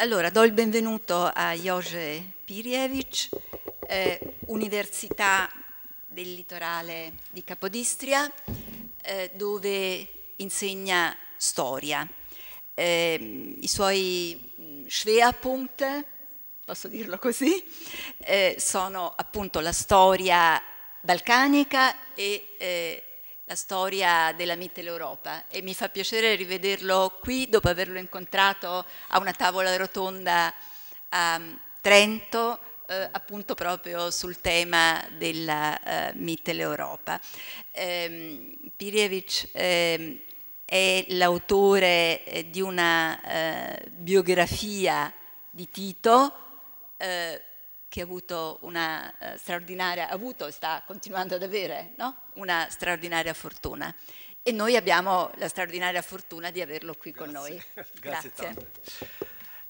Allora, do il benvenuto a Jože Pirjevic, eh, Università del Litorale di Capodistria, eh, dove insegna storia. Eh, I suoi mm, Schwerpunkt, posso dirlo così, eh, sono appunto la storia balcanica e eh, la storia della Mitteleuropa e mi fa piacere rivederlo qui dopo averlo incontrato a una tavola rotonda a ehm, Trento eh, appunto proprio sul tema della eh, Mitteleuropa. Eh, Pirievich eh, è l'autore eh, di una eh, biografia di Tito, eh, che ha avuto una eh, straordinaria, ha avuto e sta continuando ad avere no? una straordinaria fortuna. E noi abbiamo la straordinaria fortuna di averlo qui Grazie. con noi. Grazie. Grazie.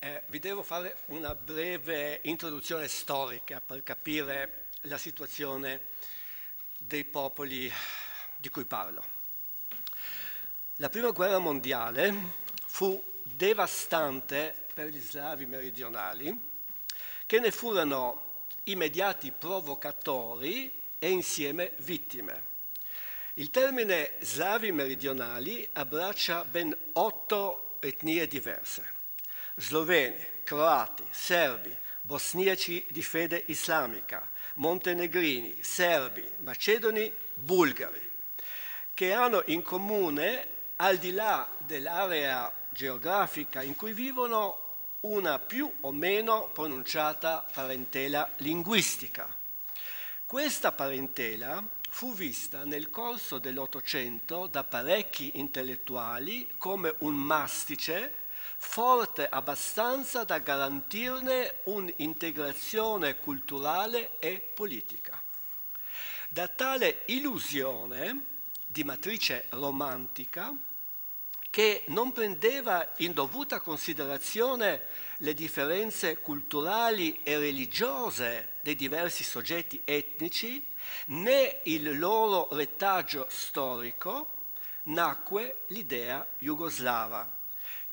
Eh, vi devo fare una breve introduzione storica per capire la situazione dei popoli di cui parlo. La prima guerra mondiale fu devastante per gli slavi meridionali che ne furono immediati provocatori e insieme vittime. Il termine slavi meridionali abbraccia ben otto etnie diverse. Sloveni, croati, serbi, bosniaci di fede islamica, montenegrini, serbi, macedoni, bulgari, che hanno in comune, al di là dell'area geografica in cui vivono, una più o meno pronunciata parentela linguistica. Questa parentela fu vista nel corso dell'Ottocento da parecchi intellettuali come un mastice forte abbastanza da garantirne un'integrazione culturale e politica. Da tale illusione di matrice romantica che non prendeva in dovuta considerazione le differenze culturali e religiose dei diversi soggetti etnici, né il loro retaggio storico, nacque l'idea jugoslava,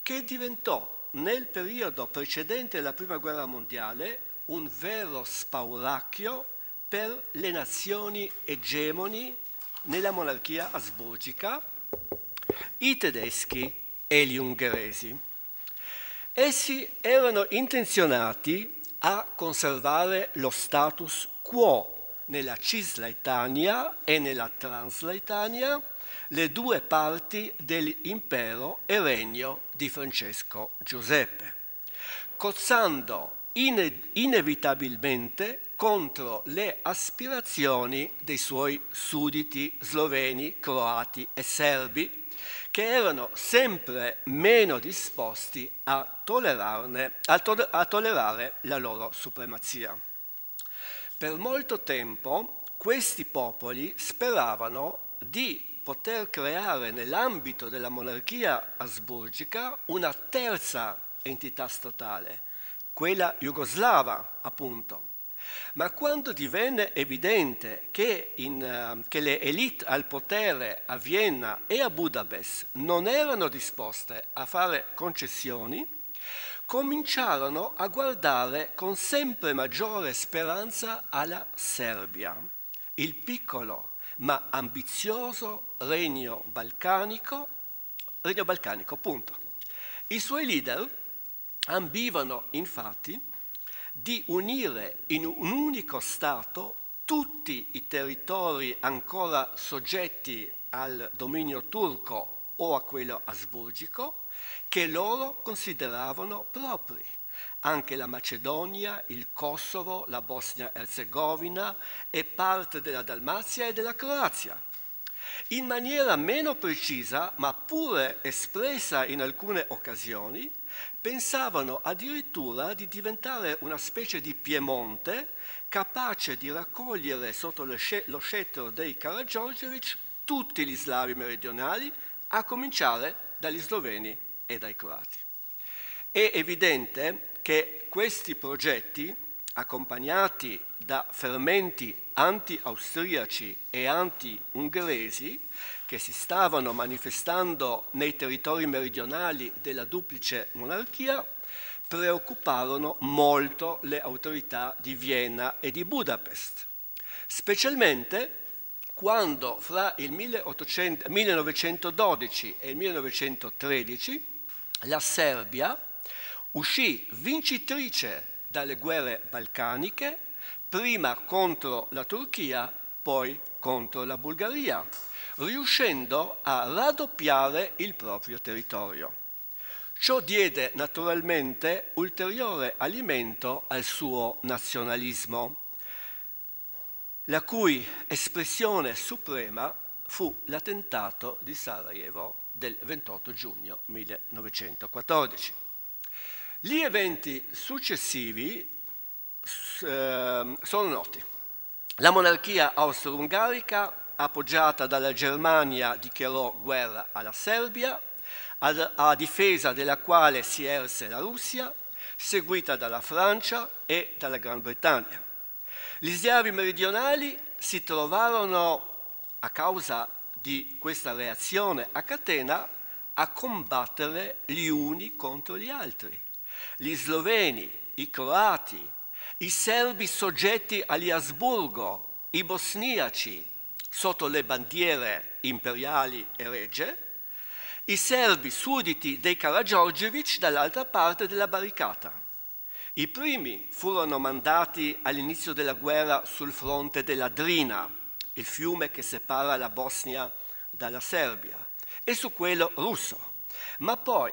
che diventò nel periodo precedente la Prima Guerra Mondiale un vero spauracchio per le nazioni egemoni nella monarchia asburgica i tedeschi e gli ungheresi. Essi erano intenzionati a conservare lo status quo nella Cisleitania e nella Transleitania, le due parti dell'impero e regno di Francesco Giuseppe, cozzando ine inevitabilmente contro le aspirazioni dei suoi sudditi sloveni, croati e serbi, che erano sempre meno disposti a, a, to a tollerare la loro supremazia. Per molto tempo questi popoli speravano di poter creare nell'ambito della monarchia asburgica una terza entità statale, quella jugoslava appunto, ma quando divenne evidente che, in, eh, che, le elite al potere a Vienna e a Budapest non erano disposte a fare concessioni, cominciarono a guardare con sempre maggiore speranza alla Serbia, il piccolo ma ambizioso regno balcanico, regno balcanico, punto. I suoi leader ambivano infatti di unire in un unico Stato tutti i territori ancora soggetti al dominio turco o a quello asburgico che loro consideravano propri. Anche la Macedonia, il Kosovo, la Bosnia-Herzegovina e parte della Dalmazia e della Croazia. In maniera meno precisa, ma pure espressa in alcune occasioni, pensavano addirittura di diventare una specie di Piemonte capace di raccogliere sotto lo scettro dei Karagiorgevic tutti gli slavi meridionali, a cominciare dagli sloveni e dai croati. È evidente che questi progetti, accompagnati da fermenti anti-austriaci e anti-ungheresi, che si stavano manifestando nei territori meridionali della duplice monarchia preoccuparono molto le autorità di Vienna e di Budapest, specialmente quando fra il 1800, 1912 e il 1913 la Serbia uscì vincitrice dalle guerre balcaniche, prima contro la Turchia, poi contro la Bulgaria riuscendo a raddoppiare il proprio territorio. Ciò diede naturalmente ulteriore alimento al suo nazionalismo, la cui espressione suprema fu l'attentato di Sarajevo del 28 giugno 1914. Gli eventi successivi eh, sono noti. La monarchia austro-ungarica appoggiata dalla Germania, dichiarò guerra alla Serbia, a difesa della quale si erse la Russia, seguita dalla Francia e dalla Gran Bretagna. Gli slavi meridionali si trovarono, a causa di questa reazione a catena, a combattere gli uni contro gli altri. Gli sloveni, i croati, i serbi soggetti agli Asburgo, i bosniaci, sotto le bandiere imperiali e regge, i serbi sudditi dei Karagiorgevic dall'altra parte della barricata. I primi furono mandati all'inizio della guerra sul fronte della Drina, il fiume che separa la Bosnia dalla Serbia, e su quello russo. Ma poi,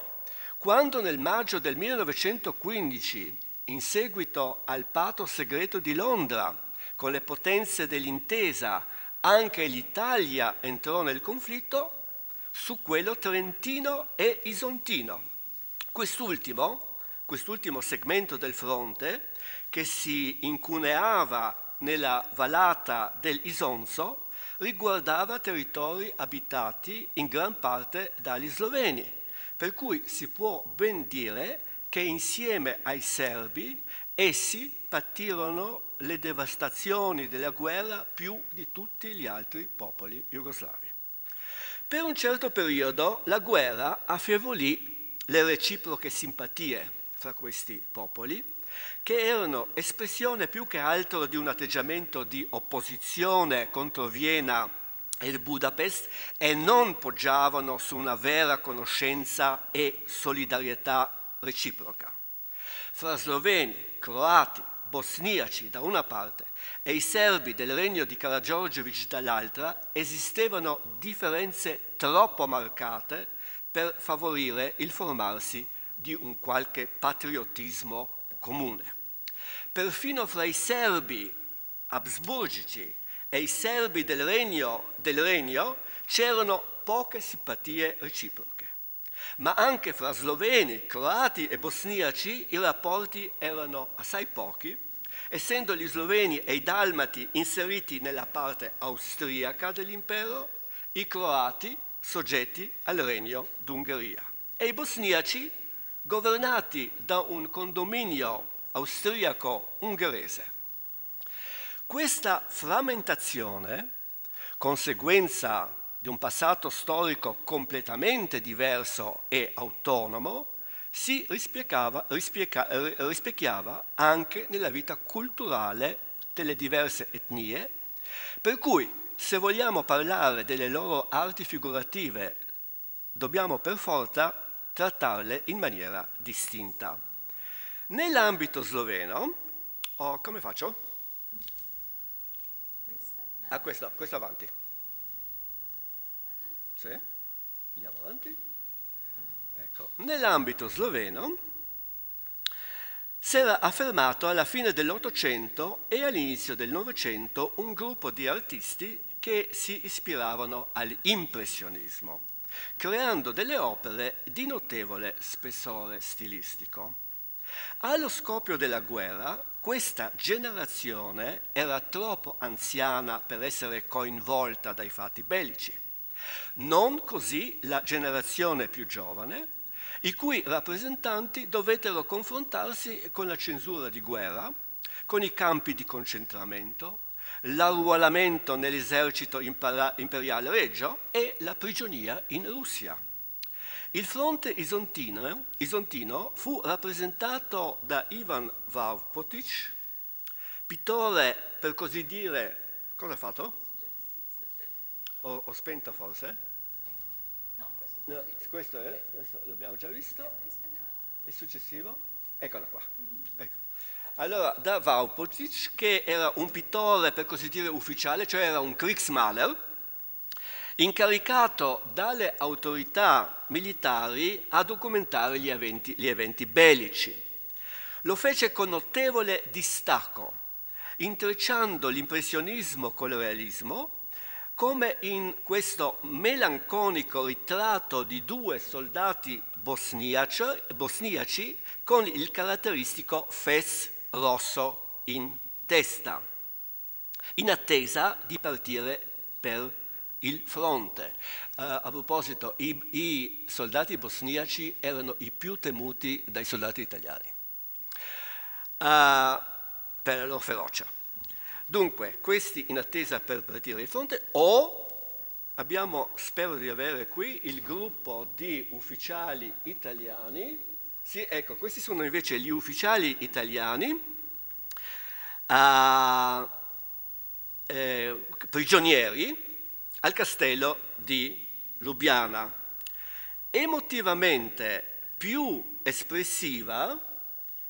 quando nel maggio del 1915, in seguito al patto segreto di Londra, con le potenze dell'intesa anche l'Italia entrò nel conflitto su quello trentino e isontino. Quest'ultimo, quest'ultimo segmento del fronte, che si incuneava nella vallata dell'Isonzo, riguardava territori abitati in gran parte dagli sloveni, per cui si può ben dire che insieme ai serbi essi patirono le devastazioni della guerra più di tutti gli altri popoli jugoslavi. Per un certo periodo la guerra affievolì le reciproche simpatie fra questi popoli, che erano espressione più che altro di un atteggiamento di opposizione contro Vienna e Budapest e non poggiavano su una vera conoscenza e solidarietà reciproca. Fra sloveni, croati, bosniaci da una parte e i serbi del regno di Karagiorgevic dall'altra, esistevano differenze troppo marcate per favorire il formarsi di un qualche patriottismo comune. Perfino fra i serbi absburgici e i serbi del regno, del regno c'erano poche simpatie reciproche ma anche fra sloveni, croati e bosniaci i rapporti erano assai pochi, essendo gli sloveni e i dalmati inseriti nella parte austriaca dell'impero, i croati soggetti al regno d'Ungheria e i bosniaci governati da un condominio austriaco-ungherese. Questa frammentazione, conseguenza di un passato storico completamente diverso e autonomo, si rispecchiava, rispecca, rispecchiava anche nella vita culturale delle diverse etnie, per cui se vogliamo parlare delle loro arti figurative dobbiamo per forza trattarle in maniera distinta. Nell'ambito sloveno, oh, come faccio? A questo, questo avanti. Sì? Andiamo avanti. Ecco. Nell'ambito sloveno si era affermato alla fine dell'Ottocento e all'inizio del Novecento un gruppo di artisti che si ispiravano all'impressionismo, creando delle opere di notevole spessore stilistico. Allo scoppio della guerra, questa generazione era troppo anziana per essere coinvolta dai fatti bellici non così la generazione più giovane, i cui rappresentanti dovettero confrontarsi con la censura di guerra, con i campi di concentramento, l'arruolamento nell'esercito imperiale regio e la prigionia in Russia. Il fronte isontino, isontino fu rappresentato da Ivan Vavpotic, pittore per così dire, cosa ha fatto? ho, ho spento forse? No, ecco. questo, no, questo è, questo l'abbiamo già visto. Il successivo? Eccolo qua. Mm-hmm. Ecco. Allora, da Vaupotic, che era un pittore per così dire ufficiale, cioè era un Kriegsmaler, incaricato dalle autorità militari a documentare gli eventi, gli eventi bellici. Lo fece con notevole distacco, intrecciando l'impressionismo col realismo come in questo melanconico ritratto di due soldati bosniaci, con il caratteristico fes rosso in testa, in attesa di partire per il fronte. Uh, a proposito, i, i soldati bosniaci erano i più temuti dai soldati italiani uh, per la loro ferocia. Dunque, questi in attesa per partire di fronte o abbiamo, spero di avere qui, il gruppo di ufficiali italiani. Sì, ecco, questi sono invece gli ufficiali italiani. Uh, eh, prigionieri al castello di Lubiana. Emotivamente più espressiva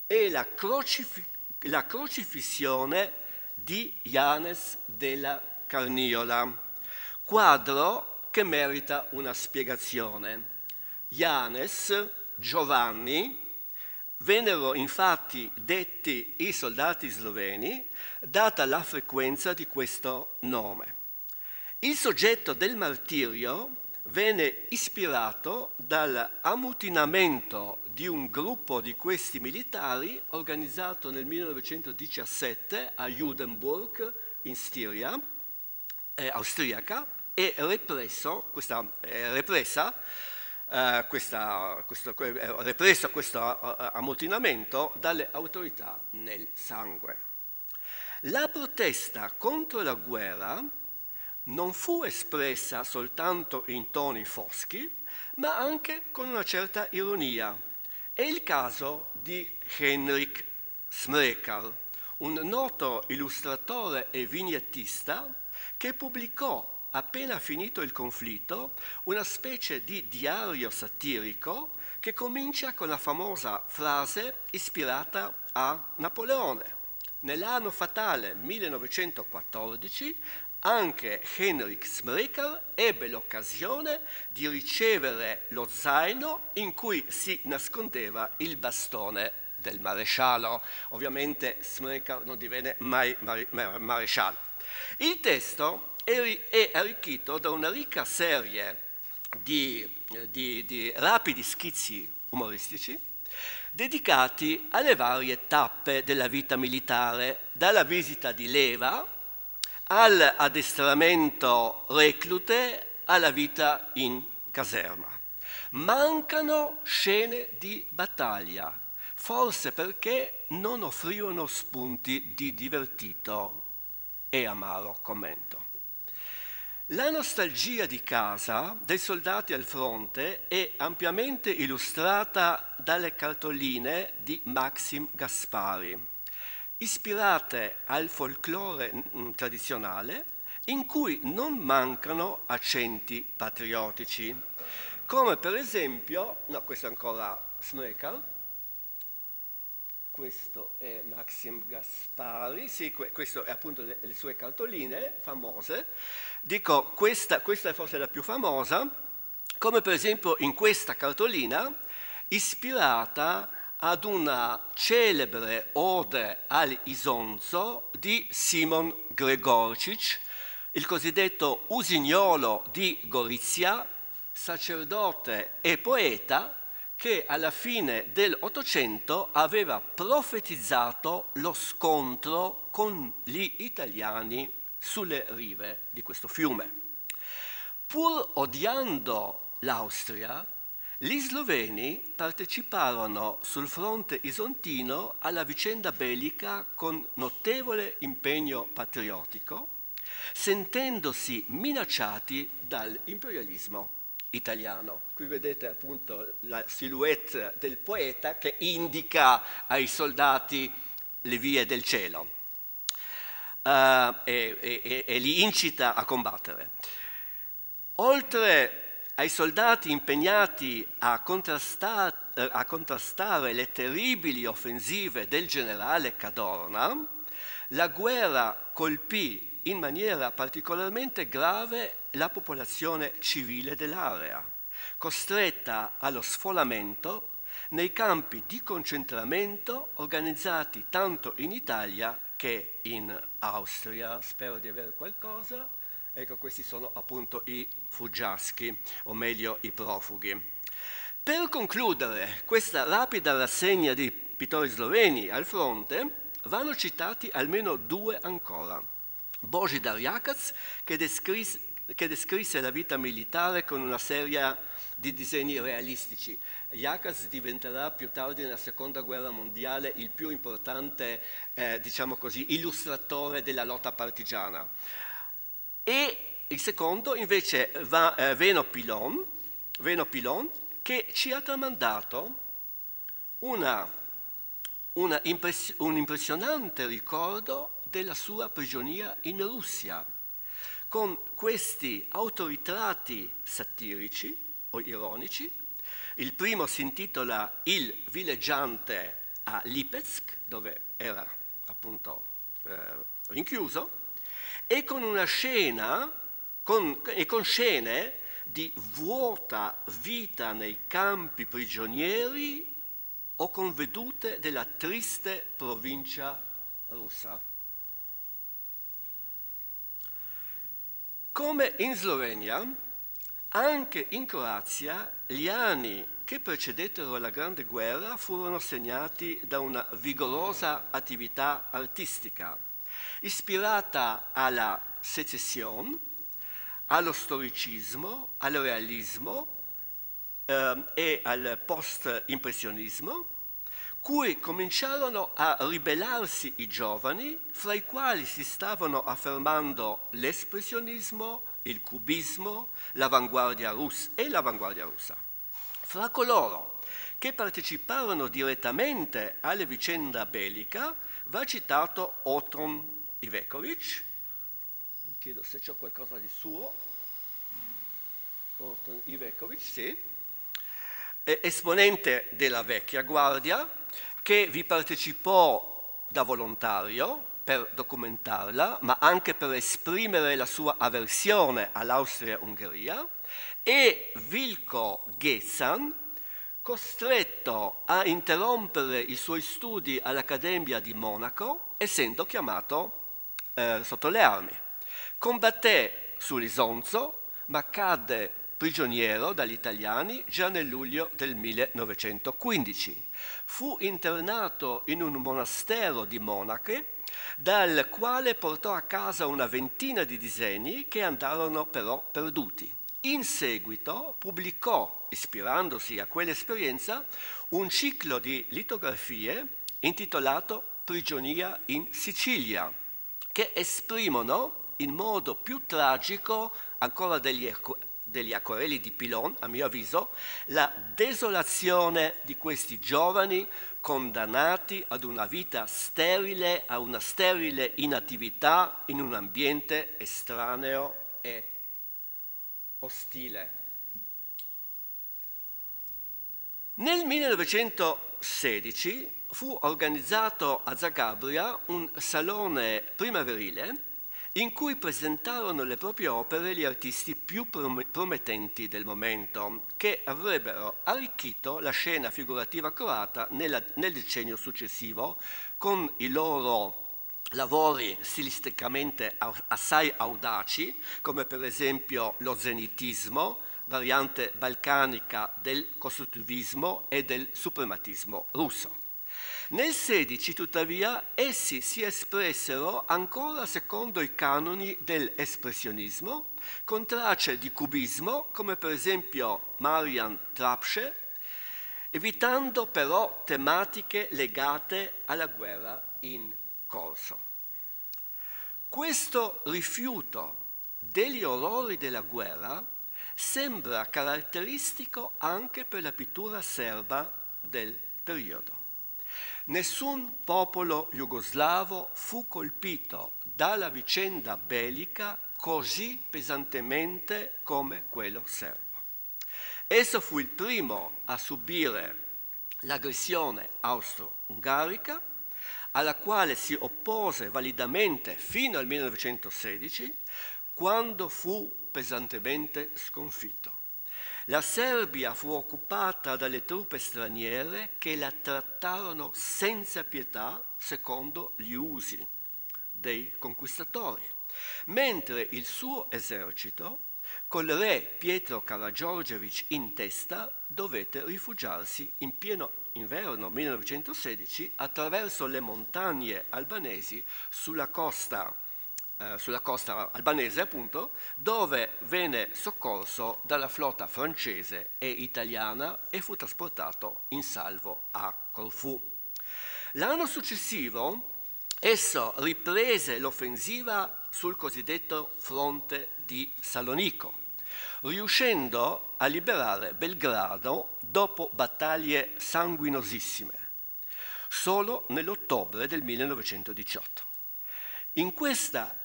è la, crocif la crocifissione di Janes della Carniola, quadro che merita una spiegazione. Janes, Giovanni, vennero infatti detti i soldati sloveni, data la frequenza di questo nome. Il soggetto del martirio venne ispirato dall'ammutinamento di un gruppo di questi militari organizzato nel 1917 a Judenburg in Stiria, eh, austriaca, e represso, questa, eh, repressa, eh, questa, questo, eh, represso questo eh, ammutinamento dalle autorità nel sangue. La protesta contro la guerra non fu espressa soltanto in toni foschi, ma anche con una certa ironia, è il caso di Henrik Smrekal, un noto illustratore e vignettista che pubblicò, appena finito il conflitto, una specie di diario satirico che comincia con la famosa frase ispirata a Napoleone. Nell'anno fatale 1914 anche Henrik Smreker ebbe l'occasione di ricevere lo zaino in cui si nascondeva il bastone del maresciallo. Ovviamente Smreker non divenne mai maresciallo. Il testo è arricchito da una ricca serie di, di, di rapidi schizzi umoristici dedicati alle varie tappe della vita militare, dalla visita di leva all'addestramento reclute alla vita in caserma. Mancano scene di battaglia, forse perché non offrivano spunti di divertito e amaro commento. La nostalgia di casa dei soldati al fronte è ampiamente illustrata dalle cartoline di Maxim Gaspari ispirate al folklore mm, mm, tradizionale in cui non mancano accenti patriottici, come per esempio, no questo è ancora Smrekal, questo è Maxim Gaspari, sì, questo è appunto le, le sue cartoline famose, dico questa, questa è forse la più famosa, come per esempio in questa cartolina ispirata ad una celebre ode all'Isonzo di Simon Gregorcic, il cosiddetto usignolo di Gorizia, sacerdote e poeta che alla fine dell'Ottocento aveva profetizzato lo scontro con gli italiani sulle rive di questo fiume. Pur odiando l'Austria, gli sloveni parteciparono sul fronte isontino alla vicenda bellica con notevole impegno patriottico, sentendosi minacciati dall'imperialismo italiano. Qui vedete appunto la silhouette del poeta che indica ai soldati le vie del cielo uh, e, e, e, li incita a combattere. Oltre ai soldati impegnati a, eh, a contrastare le terribili offensive del generale Cadorna, la guerra colpì in maniera particolarmente grave la popolazione civile dell'area, costretta allo sfolamento nei campi di concentramento organizzati tanto in Italia che in Austria. Spero di avere qualcosa. Ecco, questi sono appunto i fuggiaschi, o meglio i profughi. Per concludere questa rapida rassegna di pittori sloveni al fronte, vanno citati almeno due ancora. Boži Jakac, che, descris che descrisse la vita militare con una serie di disegni realistici. Jacas diventerà più tardi nella seconda guerra mondiale il più importante, eh, diciamo così, illustratore della lotta partigiana e il secondo invece va, eh, Veno, Pilon, Veno Pilon che ci ha tramandato impress un impressionante ricordo della sua prigionia in Russia, con questi autoritrati satirici o ironici. Il primo si intitola Il villeggiante a Lipetsk, dove era appunto eh, rinchiuso, e con una scena, con, e con scene di vuota vita nei campi prigionieri o con vedute della triste provincia russa. Come in Slovenia, anche in Croazia gli anni che precedettero la Grande Guerra furono segnati da una vigorosa attività artistica ispirata alla secessione, allo storicismo, al realismo eh, e al post-impressionismo, cui cominciarono a ribellarsi i giovani, fra i quali si stavano affermando l'espressionismo, il cubismo, l'avanguardia russa e l'avanguardia russa. Fra coloro che parteciparono direttamente alla vicenda bellica va citato Otton Ivekovic, chiedo se c'è qualcosa di suo, Orton Ivekovic, sì, esponente della vecchia guardia, che vi partecipò da volontario per documentarla, ma anche per esprimere la sua avversione all'Austria-Ungheria, e Vilko Gezan, costretto a interrompere i suoi studi all'Accademia di Monaco, essendo chiamato eh, sotto le armi. Combatté sull'Isonzo, ma cadde prigioniero dagli italiani già nel luglio del 1915. Fu internato in un monastero di monache, dal quale portò a casa una ventina di disegni che andarono però perduti. In seguito pubblicò, ispirandosi a quell'esperienza, un ciclo di litografie intitolato Prigionia in Sicilia, che esprimono in modo più tragico ancora degli, degli acquerelli di Pilon, a mio avviso, la desolazione di questi giovani condannati ad una vita sterile, a una sterile inattività in un ambiente estraneo e ostile. Nel 1916 fu organizzato a Zagabria un salone primaverile in cui presentarono le proprie opere gli artisti più promettenti del momento, che avrebbero arricchito la scena figurativa croata nella, nel decennio successivo con i loro lavori stilisticamente assai audaci, come per esempio lo zenitismo, variante balcanica del costruttivismo e del suprematismo russo. Nel 16, tuttavia, essi si espressero ancora secondo i canoni dell'espressionismo, con tracce di cubismo, come per esempio Marian Trapsche, evitando però tematiche legate alla guerra in corso. Questo rifiuto degli orrori della guerra sembra caratteristico anche per la pittura serba del periodo. Nessun popolo jugoslavo fu colpito dalla vicenda bellica così pesantemente come quello serbo. Esso fu il primo a subire l'aggressione austro-ungarica, alla quale si oppose validamente fino al 1916, quando fu pesantemente sconfitto. La Serbia fu occupata dalle truppe straniere che la trattarono senza pietà secondo gli usi dei conquistatori, mentre il suo esercito, col re Pietro Karagiorgevic in testa, dovette rifugiarsi in pieno inverno 1916 attraverso le montagne albanesi sulla costa eh, sulla costa albanese appunto, dove venne soccorso dalla flotta francese e italiana e fu trasportato in salvo a Corfù. L'anno successivo esso riprese l'offensiva sul cosiddetto fronte di Salonico, riuscendo a liberare Belgrado dopo battaglie sanguinosissime solo nell'ottobre del 1918. In questa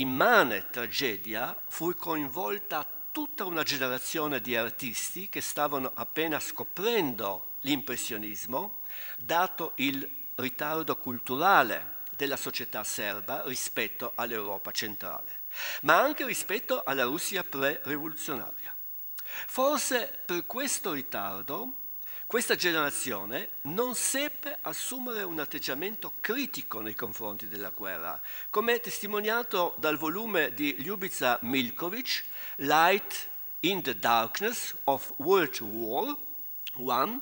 immane tragedia fu coinvolta tutta una generazione di artisti che stavano appena scoprendo l'impressionismo, dato il ritardo culturale della società serba rispetto all'Europa centrale, ma anche rispetto alla Russia pre-rivoluzionaria. Forse per questo ritardo questa generazione non seppe assumere un atteggiamento critico nei confronti della guerra, come testimoniato dal volume di Ljubica Milkovic, Light in the Darkness of World War I,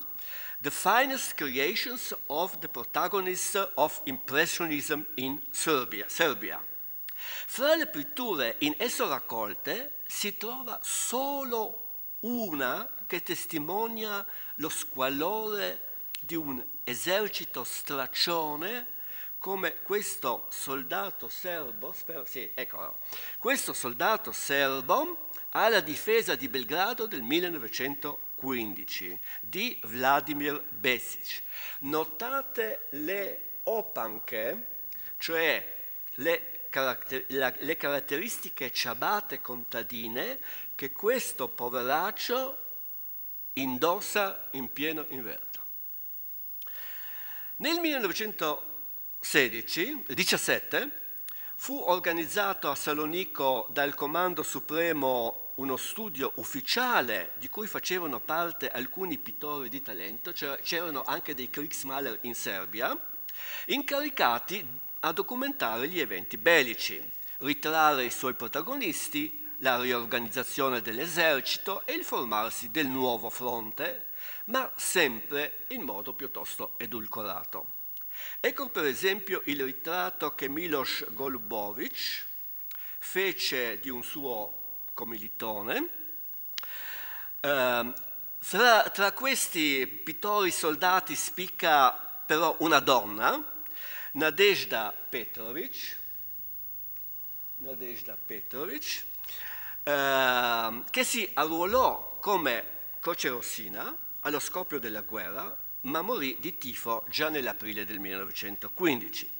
The Finest Creations of the Protagonists of Impressionism in Serbia. Serbia. Fra le pitture in esso raccolte si trova solo una che testimonia lo squallore di un esercito straccione come questo soldato serbo, spero, sì, ecco, questo soldato serbo alla difesa di Belgrado del 1915 di Vladimir Besic. Notate le opanche, cioè le le caratteristiche ciabate contadine che questo poveraccio indossa in pieno inverno. Nel 1917 fu organizzato a Salonico dal Comando Supremo uno studio ufficiale di cui facevano parte alcuni pittori di talento, cioè c'erano anche dei Kriegsmaler in Serbia, incaricati a documentare gli eventi bellici, ritrarre i suoi protagonisti, la riorganizzazione dell'esercito e il formarsi del nuovo fronte, ma sempre in modo piuttosto edulcorato. Ecco per esempio il ritratto che Milos Golubovic fece di un suo comilitone. Eh, fra, tra questi pittori soldati spicca però una donna, Nadezhda Petrovic, Nadezhda Petrovic, eh, che si arruolò come Croce Rossina allo scoppio della guerra, ma morì di tifo già nell'aprile del 1915.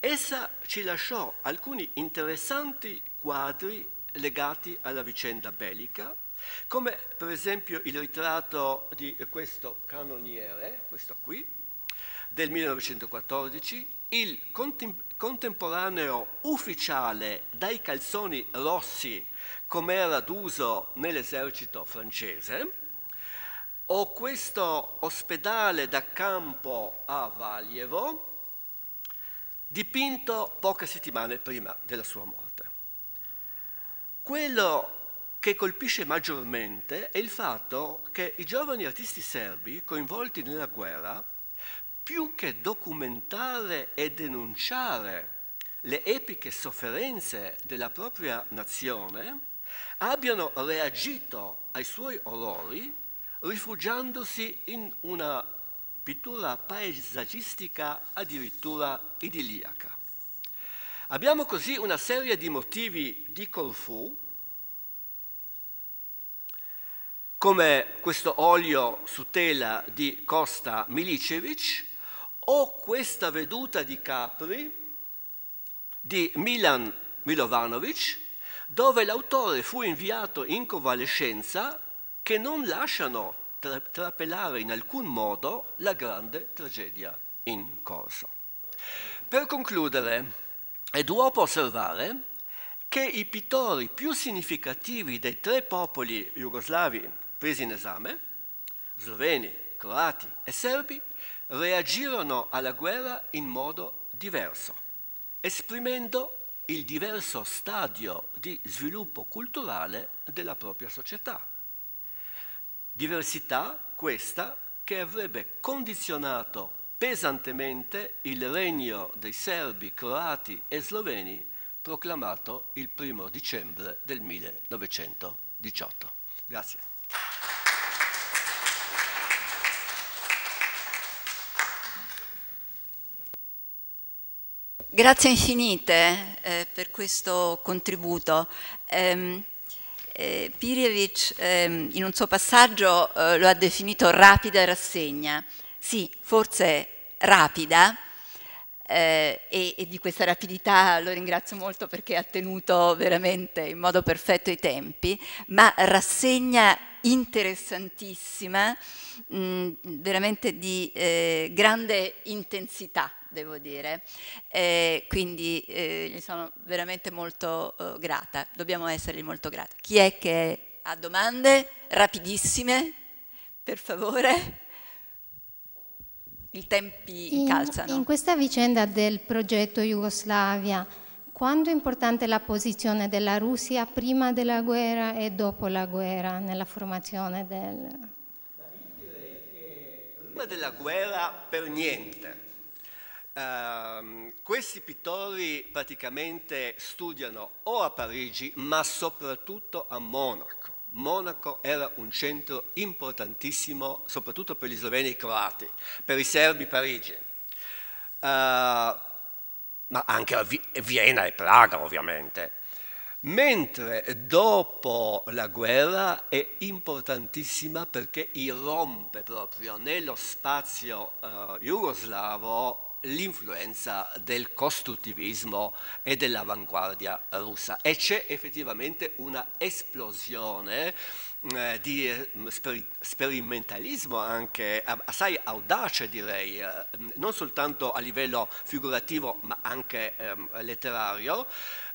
Essa ci lasciò alcuni interessanti quadri legati alla vicenda bellica, come per esempio il ritratto di questo canoniere, questo qui, del 1914, il, contemporaneo ufficiale dai calzoni rossi come era d'uso nell'esercito francese, o questo ospedale da campo a Valjevo dipinto poche settimane prima della sua morte. Quello che colpisce maggiormente è il fatto che i giovani artisti serbi coinvolti nella guerra più che documentare e denunciare le epiche sofferenze della propria nazione, abbiano reagito ai suoi orrori rifugiandosi in una pittura paesaggistica addirittura idilliaca. Abbiamo così una serie di motivi di Corfù, come questo olio su tela di Costa Milicevic, ho questa veduta di Capri di Milan Milovanovic, dove l'autore fu inviato in convalescenza, che non lasciano tra trapelare in alcun modo la grande tragedia in corso. Per concludere, è duopo osservare che i pittori più significativi dei tre popoli jugoslavi presi in esame, sloveni, croati e serbi, reagirono alla guerra in modo diverso, esprimendo il diverso stadio di sviluppo culturale della propria società. Diversità, questa, che avrebbe condizionato pesantemente il regno dei serbi, croati e sloveni proclamato il primo dicembre del 1918. Grazie. Grazie infinite eh, per questo contributo. Ehm, eh, eh, Pirjevic ehm, in un suo passaggio eh, lo ha definito rapida rassegna. Sì, forse rapida, eh, e, e, di questa rapidità lo ringrazio molto perché ha tenuto veramente in modo perfetto i tempi, ma rassegna interessantissima, mh, mm, veramente di eh, grande intensità devo dire, eh, quindi eh, sono veramente molto eh, grata, dobbiamo essergli molto grati. Chi è che ha domande? Rapidissime, per favore. I tempi in, calzano. In questa vicenda del progetto Jugoslavia, quanto è importante la posizione della Russia prima della guerra e dopo la guerra nella formazione del... Prima della guerra per niente, Uh, questi pittori praticamente studiano o a Parigi ma soprattutto a Monaco. Monaco era un centro importantissimo soprattutto per gli sloveni e i croati, per i serbi Parigi, uh, ma anche a Vi Vienna e Praga ovviamente. Mentre dopo la guerra è importantissima perché irrompe proprio nello spazio uh, jugoslavo l'influenza del costruttivismo e dell'avanguardia russa e c'è effettivamente una esplosione eh, di eh, sperimentalismo anche assai audace direi, eh, non soltanto a livello figurativo ma anche ehm, letterario.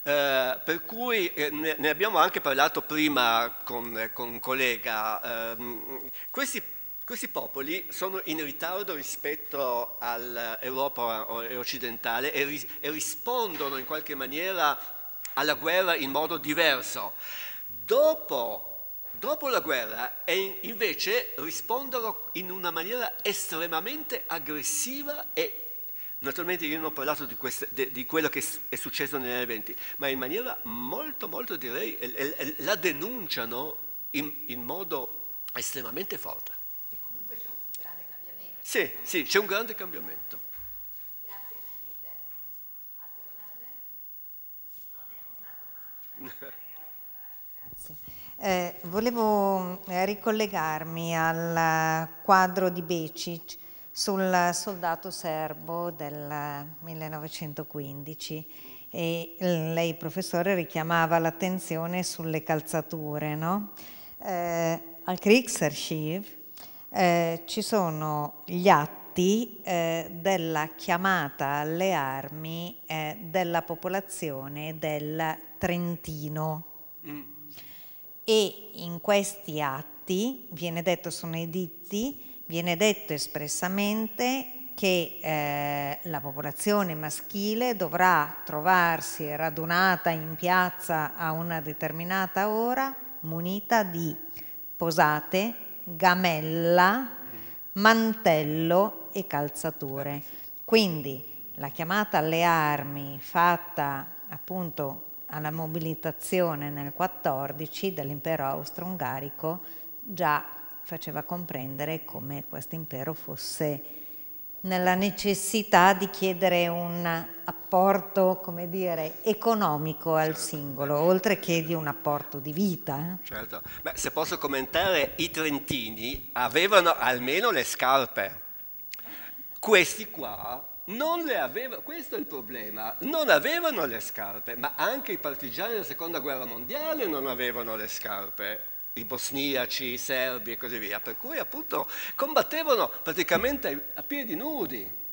per cui ne abbiamo anche parlato prima con, un collega, ehm, questi questi popoli sono in ritardo rispetto all'Europa occidentale e, ris e rispondono in qualche maniera alla guerra in modo diverso. Dopo, dopo la guerra invece rispondono in una maniera estremamente aggressiva e Naturalmente io non ho parlato di, queste, di, di quello che è successo negli anni 20, ma in maniera molto, molto direi, la denunciano in, in modo estremamente forte. Sì, sì, c'è un grande cambiamento. Grazie infinite. Altre domande? Non è una domanda. Grazie. Eh, volevo eh, ricollegarmi al eh, quadro di Becic sul soldato serbo del 1915 e lei professore richiamava l'attenzione sulle calzature. No? Eh, al Kriegsarchiv eh, ci sono gli atti eh, della chiamata alle armi eh, della popolazione del Trentino. Mm. E in questi atti, viene detto, sono editti, viene detto espressamente che eh, la popolazione maschile dovrà trovarsi radunata in piazza a una determinata ora munita di posate, gamella, mantello e calzature. Quindi la chiamata alle armi fatta appunto alla mobilitazione nel 14 dell'impero austro-ungarico già faceva comprendere come questo impero fosse nella necessità di chiedere un apporto, come dire, economico al certo. singolo, oltre che di un apporto di vita. Eh. Certo, Beh, se posso commentare, i trentini avevano almeno le scarpe, questi qua non le avevano, questo è il problema, non avevano le scarpe, ma anche i partigiani della seconda guerra mondiale non avevano le scarpe i bosniaci, i serbi e così via, per cui appunto combattevano praticamente a piedi nudi,